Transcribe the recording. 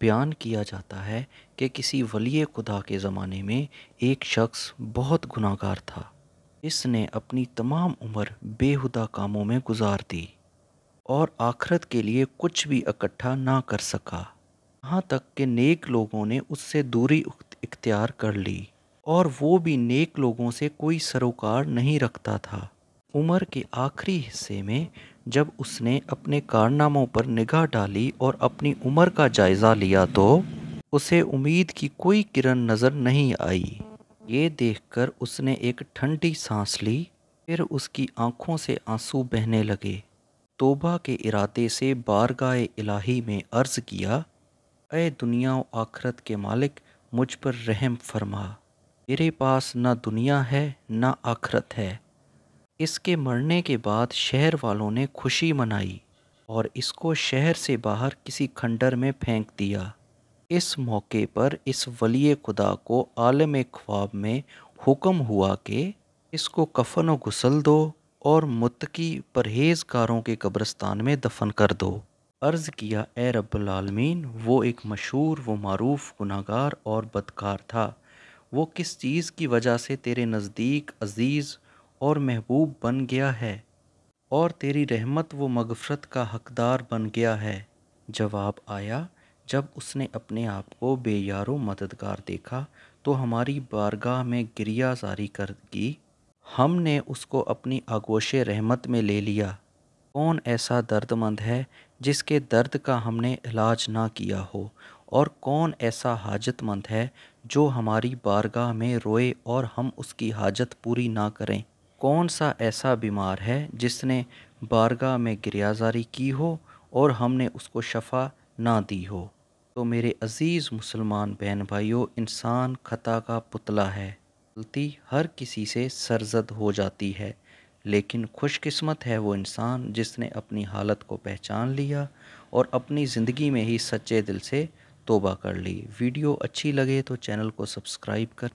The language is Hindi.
बयान किया जाता है कि किसी वली खुदा के ज़माने में एक शख्स बहुत गुनाहगार था इसने अपनी तमाम उम्र बेहुदा कामों में गुजार दी और आखरत के लिए कुछ भी इकट्ठा ना कर सका यहाँ तक कि नेक लोगों ने उससे दूरी इख्तियार कर ली और वो भी नेक लोगों से कोई सरोकार नहीं रखता था उम्र के आखिरी हिस्से में जब उसने अपने कारनामों पर निगाह डाली और अपनी उम्र का जायज़ा लिया तो उसे उम्मीद की कोई किरण नज़र नहीं आई ये देखकर उसने एक ठंडी सांस ली फिर उसकी आंखों से आंसू बहने लगे तोबा के इरादे से बारगाह इलाही में अर्ज़ किया अय दुनिया आखरत के मालिक मुझ पर रहम फरमा मेरे पास ना दुनिया है ना आखरत है इसके मरने के बाद शहर वालों ने खुशी मनाई और इसको शहर से बाहर किसी खंडर में फेंक दिया इस मौके पर इस वली खुदा को आलम ख्वाब में हुक्म हुआ कि इसको कफन व गसल दो और मुतकी परहेजगारों के कब्रस्तान में दफन कर दो अर्ज़ किया ए रबालमीन वो एक मशहूर व मरूफ गुनागार और बदकार था वो किस चीज़ की वजह से तेरे नज़दीक अज़ीज़ और महबूब बन गया है और तेरी रहमत व मगफरत का हकदार बन गया है जवाब आया जब उसने अपने आप को बेयारो मददगार देखा तो हमारी बारगाह में गिरिया जारी कर दी हमने उसको अपनी आगोश रहमत में ले लिया कौन ऐसा दर्दमंद है जिसके दर्द का हमने इलाज ना किया हो और कौन ऐसा हाजतमंद है जो हमारी बारगाह में रोए और हम उसकी हाजत पूरी ना करें कौन सा ऐसा बीमार है जिसने बारगाह में गिरियाजारी की हो और हमने उसको शफा ना दी हो तो मेरे अज़ीज़ मुसलमान बहन भाइयों इंसान खता का पुतला है गलती हर किसी से सरजद हो जाती है लेकिन खुशकिस्मत है वो इंसान जिसने अपनी हालत को पहचान लिया और अपनी ज़िंदगी में ही सच्चे दिल से तोबा कर ली वीडियो अच्छी लगे तो चैनल को सब्सक्राइब कर